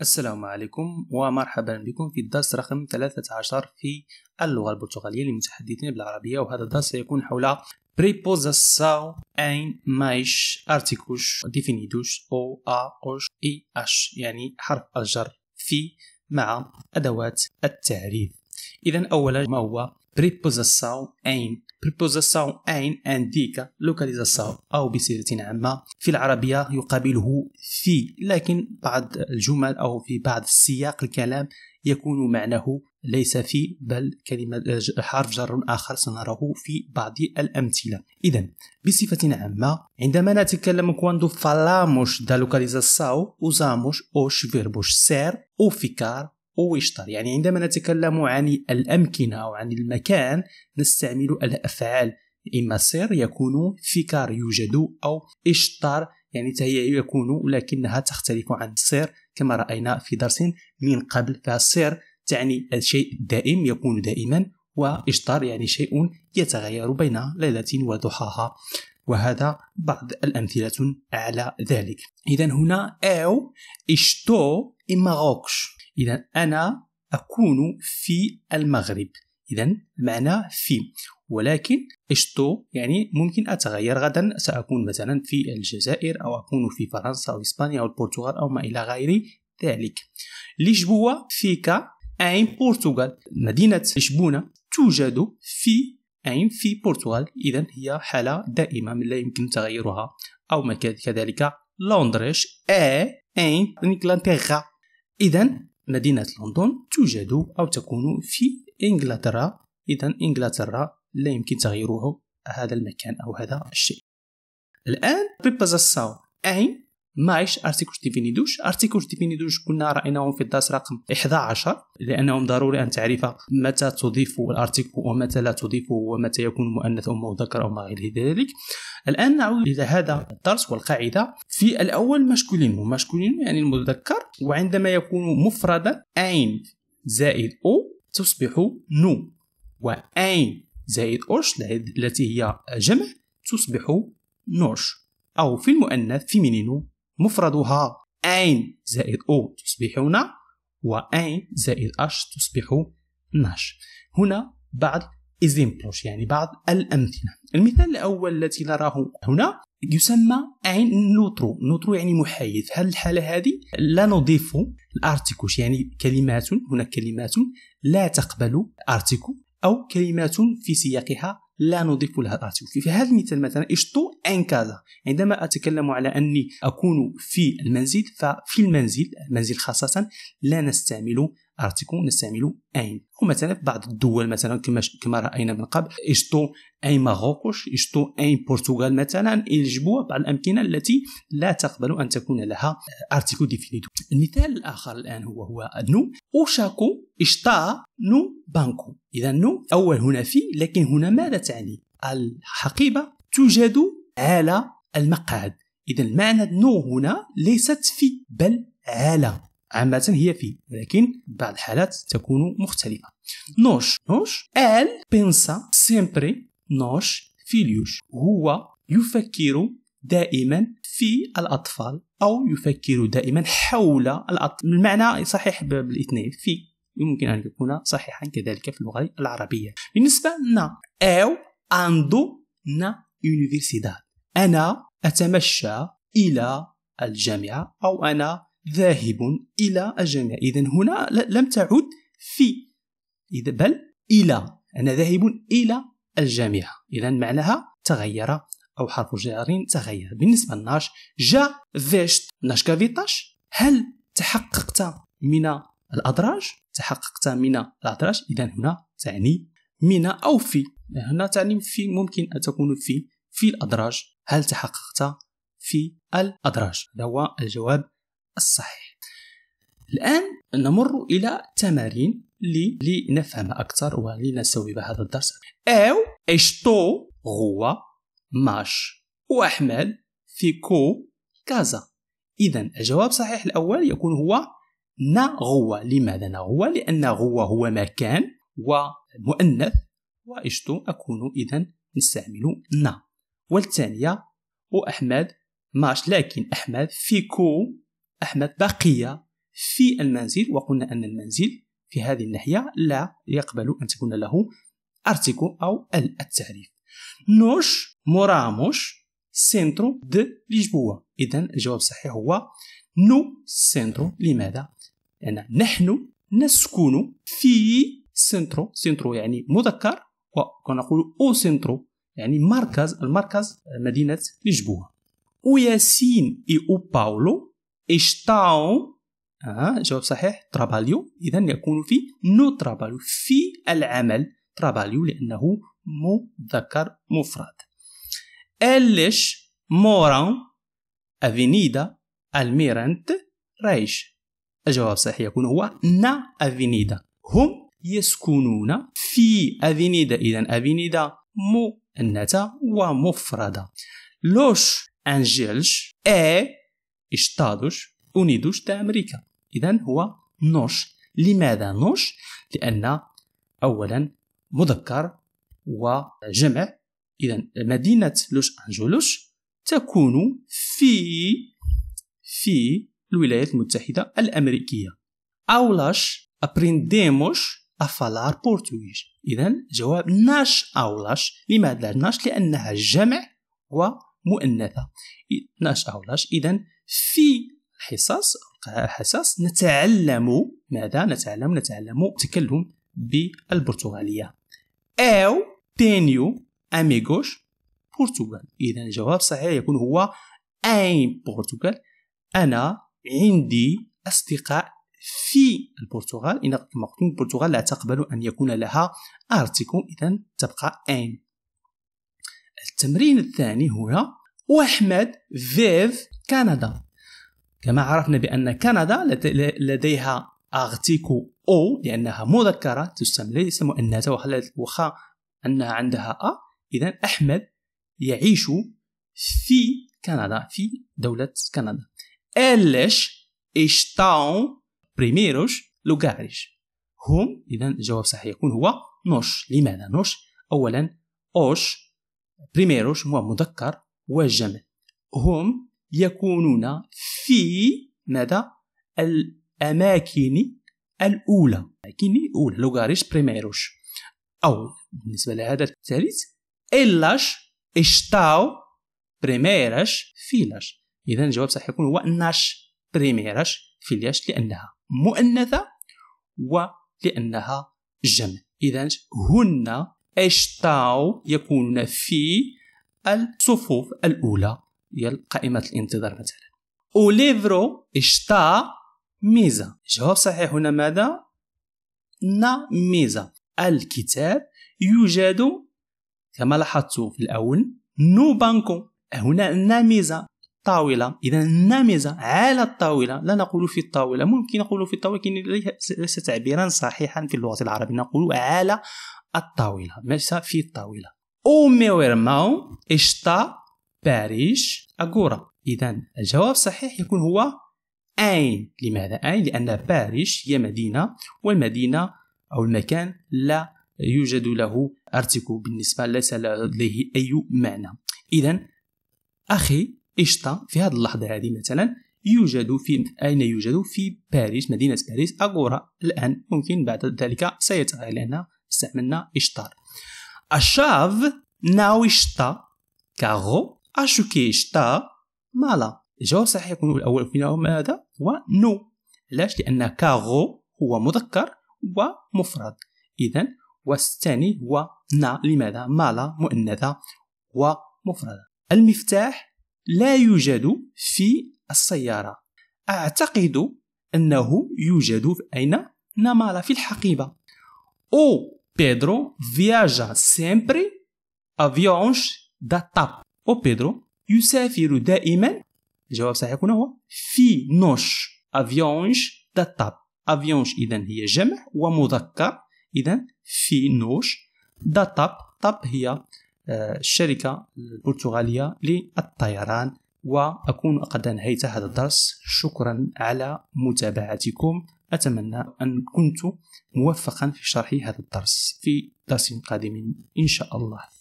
السلام عليكم ومرحبا بكم في الدرس رقم 13 في اللغة البرتغالية للمتحدثين بالعربية وهذا الدرس سيكون حول preposição em mais artigos definidos ou a os e as يعني حرف الجر في مع أدوات التعريف إذا أولا ما هو preposição em preposição أين indica localização أو بصيغة عامة في العربية يقابله في لكن بعض الجمل أو في بعض السياق الكلام يكون معناه ليس في بل كلمة حرف جر آخر سنراه في بعض الأمثلة إذا بصفة عامة عندما نتكلم كوندو فالاموش دا لوكاليزاساو أوزاموش أوش فيربوش سير أو فيكار ويشطر يعني عندما نتكلم عن الأمكنة أو عن المكان نستعمل الأفعال إما سير يكون فيكار يوجد أو اشتر يعني هي يكون لكنها تختلف عن السير كما رأينا في درس من قبل فالسير تعني الشيء الدائم يكون دائما وإشطار يعني شيء يتغير بين ليلة وضحاها وهذا بعض الأمثلة على ذلك إذا هنا أو إشتو إما غوكش إذا أنا أكون في المغرب إذا معنى في ولكن اشتو يعني ممكن أتغير غدا سأكون مثلا في الجزائر أو أكون في فرنسا أو إسبانيا أو البرتغال أو ما إلى غير ذلك لشبوة فيك أين برتغال مدينة لشبونة توجد في أين في برتغال إذا هي حالة دائمة من لا يمكن تغيرها أو كذلك لندرش أ أين لانتيغا إذا مدينة لندن توجد أو تكون في إنجلترا إذا إنجلترا لا يمكن تغييره هذا المكان أو هذا الشيء الآن بيبازاساو أين ماعيش ارتيكوش ديفينيدوش ارتيكوش ديفينيدوش كنا رايناهم في الدرس رقم 11 لانهم ضروري ان تعرف متى تضيف الارتيكو ومتى لا تضيف ومتى يكون مؤنث او مذكر او ما غير ذلك الان نعود الى هذا الدرس والقاعده في الاول مشكولين مشكولين يعني المذكر وعندما يكون مفردا اين زائد او تصبح نو واين زائد اوش التي هي جمع تصبح نوش او في المؤنث فيمينينو مفردها أين زائد أو تصبح تصبحون وأين زائد أش تصبح نش هنا بعض إزيمبلوش يعني بعض الأمثلة المثال الأول الذي نراه هنا يسمى أين نوترو نوترو يعني محايد هل الحالة هذه لا نضيف الأرتيكوش يعني كلمات هناك كلمات لا تقبل أرتيكو أو كلمات في سياقها لا نضيف لها الارتيكل في هذا المثال مثلا اشتو ان كازا عندما اتكلم على اني اكون في المنزل ففي المنزل المنزل خاصه لا نستعمل ارتيكل نستعمل اين ومثلا في بعض الدول مثلا كما كما راينا من قبل اشتو اين ماروكوش اشتو اين برتغال مثلا يجبوا بعض الامكنه التي لا تقبل ان تكون لها ارتيكو ديفينيتو المثال الاخر الان هو هو نو اوشاكو اشتا نو بانكو اذا نو اول هنا في لكن هنا ماذا تعني الحقيبه توجد على المقعد اذا معنى نو هنا ليست في بل على عامة هي في ولكن بعض الحالات تكون مختلفة نوش نوش آل بنسا سيمبري نوش فيليوش هو يفكر دائما في الأطفال أو يفكر دائما حول الأطفال المعنى صحيح بالاثنين في يمكن أن يكون صحيحا كذلك في اللغة العربية بالنسبة لنا أو أندو نا يونيفرسيداد أنا أتمشى إلى الجامعة أو أنا ذاهب إلى الجامعة إذا هنا لم تعد في إذا بل إلى أنا ذاهب إلى الجامعة إذا معناها تغير أو حرف جار تغير بالنسبة لناش جا فيشت ناش كافيتاش هل تحققت من الأدراج تحققت من الأدراج إذا هنا تعني من أو في هنا تعني في ممكن أن تكون في في الأدراج هل تحققت في الأدراج هذا هو الجواب الصحيح الآن نمر إلى تمارين لي لنفهم أكثر ولنستوعب هذا الدرس أو اشتو هو ماش وأحمد في كو كازا إذا الجواب صحيح الأول يكون هو غوا لماذا غوا لأن غوا هو مكان ومؤنث واشتو أكون إذا نستعمل نا والثانية وأحمد ماش لكن أحمد في كو أحمد بقيه في المنزل وقلنا أن المنزل في هذه الناحية لا يقبل أن تكون له أرتيكو أو التعريف نوش مراموش سنترو د لشبوة إذا الجواب الصحيح هو نو سنترو لماذا؟ لأن يعني نحن نسكن في سنترو سنترو يعني مذكر وكنقول أو سنترو يعني مركز المركز مدينة لشبوة وياسين إي أو باولو اشتاو آه جواب صحيح تراباليو إذا يكون في نو تراباليو في العمل تراباليو لأنه مذكر مفرد الش موران أفينيدا الميرنت رايش الجواب الصحيح يكون هو نا أفينيدا هم يسكنون في أفينيدا إذا أفينيدا مؤنثة ومفردة لوش أنجلش إي estados unidos تاع امريكا اذا هو نوش لماذا نوش لان اولا مذكر وجمع اذا مدينه لوس انجلوس تكون في في الولايات المتحده الامريكيه اولاش aprendemos أفالار falar اذا جواب ناش اولاش لماذا ناش لانها جمع ومؤنثه ناش اولاش اذا في الحصص الحصص نتعلم ماذا نتعلم نتعلم التكلم بالبرتغالية أو تينيو أميغوش برتغال إذا الجواب صحيح يكون هو أين برتغال أنا عندي أصدقاء في البرتغال إن كما البرتغال لا تقبل أن يكون لها أرتيكل إذا تبقى أين التمرين الثاني هنا واحمد فيف كندا كما عرفنا بان كندا لديها ارتيكو او لانها مذكره تسمى ليس مؤنثه وخا انها عندها ا اذا احمد يعيش في كندا في دوله كندا إلش إشتاون بريميروش لوغاريش هم إذا الجواب صحيح يكون هو نوش لماذا نوش أولا أوش بريميروش هو مذكر وجمع هم يكونون في ماذا الأماكن الأولى أماكن الأولى لوغاريش بريميروش أو بالنسبة لهذا الثالث إلاش اشتاو بريميراش فيلاش إذا الجواب صحيح يكون هو ناش بريميراش فيلاش لأنها مؤنثة ولأنها جمع إذا هن اشتاو يكونون في الصفوف الأولى ديال قائمة الانتظار مثلا أو ليفرو اشتا ميزة الجواب صحيح هنا ماذا؟ نا ميزا الكتاب يوجد كما لاحظت في الأول نو بانكو هنا ناميزة طاولة إذا النامزة على الطاولة لا نقول في الطاولة ممكن نقول في الطاولة لكن ليس تعبيرا صحيحا في اللغة العربية نقول على الطاولة ليس في الطاولة O meu irmão está باريش أغورا إذا الجواب صحيح يكون هو أين لماذا أين لأن باريش هي مدينة والمدينة أو المكان لا يوجد له أرتكو بالنسبة ليس لديه أي معنى إذا أخي إشتا في هذه اللحظة هذه مثلا يوجد في أين يوجد في باريس مدينة باريس أغورا الآن ممكن بعد ذلك سيتغير لأن استعملنا إشتار أشاف ناو اشتا كاغو اشوكي اشتا مالا الجواب صحيح يكون الأول فيهم هذا هو نو علاش لأن كاغو هو مذكر ومفرد إذا والثاني هو نا لماذا مالا مؤنثة ومفردة المفتاح لا يوجد في السيارة أعتقد أنه يوجد في أين؟ نمال في الحقيبة أو Pedro viaja sempre aviões da TAP. O Pedro يسافر دائما الجواب صحيح هنا هو في نوش افيونش دا تاب افيونش اذا هي جمع ومذكر اذا في نوش دا تاب تاب هي الشركة البرتغالية للطيران وأكون قد أنهيت هذا الدرس شكرا على متابعتكم أتمنى أن كنت موفقا في شرح هذا الدرس في درس قادم إن شاء الله